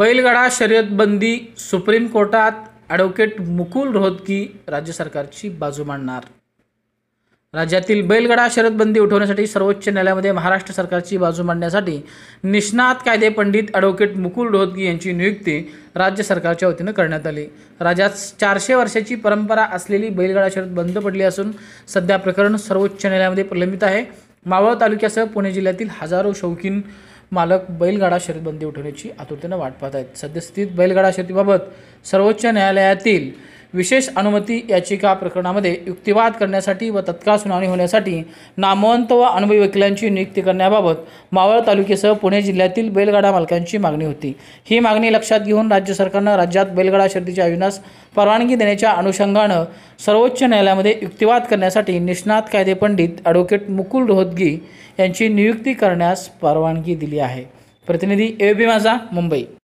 बैलगाडा बंदी सुप्रीम कोर्टात ॲडव्होकेट मुकुल रोहतगी राज्य सरकारची बाजू मांडणार राज्यातील बैलगाडा बंदी उठवण्यासाठी सर्वोच्च न्यायालयामध्ये महाराष्ट्र सरकारची बाजू मांडण्यासाठी निष्णात कायदे पंडित ॲडव्होकेट मुकुल रोहतगी यांची नियुक्ती राज्य सरकारच्या वतीनं करण्यात आली राज्यात चारशे वर्षाची परंपरा असलेली बैलगाडा शरद बंद पडली असून सध्या प्रकरण सर्वोच्च न्यायालयामध्ये प्रलंबित आहे मावळ तालुक्यासह पुणे जिल्ह्यातील हजारो शौकीन मालक बैलगाडा बंदी उठवण्याची आतुरतेनं वाट पाहत आहेत सद्यस्थितीत बैलगाडा शर्यतीबाबत सर्वोच्च न्यायालयातील विशेष अनुमती याचिका प्रकरणामध्ये युक्तिवाद करण्यासाठी व तत्काळ सुनावणी होण्यासाठी नामवंत व अनुभवी वकिलांची नियुक्ती करण्याबाबत मावळ तालुक्यासह पुणे जिल्ह्यातील बैलगाडा मालकांची मागणी होती ही मागणी लक्षात घेऊन राज्य सरकारनं राज्यात बैलगाडा शर्तीच्या आयोजनास परवानगी देण्याच्या अनुषंगानं सर्वोच्च न्यायालयामध्ये युक्तिवाद करण्यासाठी निष्णात कायदे पंडित ॲडव्होकेट मुकुल रोहतगी यांची नियुक्ती करण्यास परवानगी दिली आहे प्रतिनिधी ए बी माझा मुंबई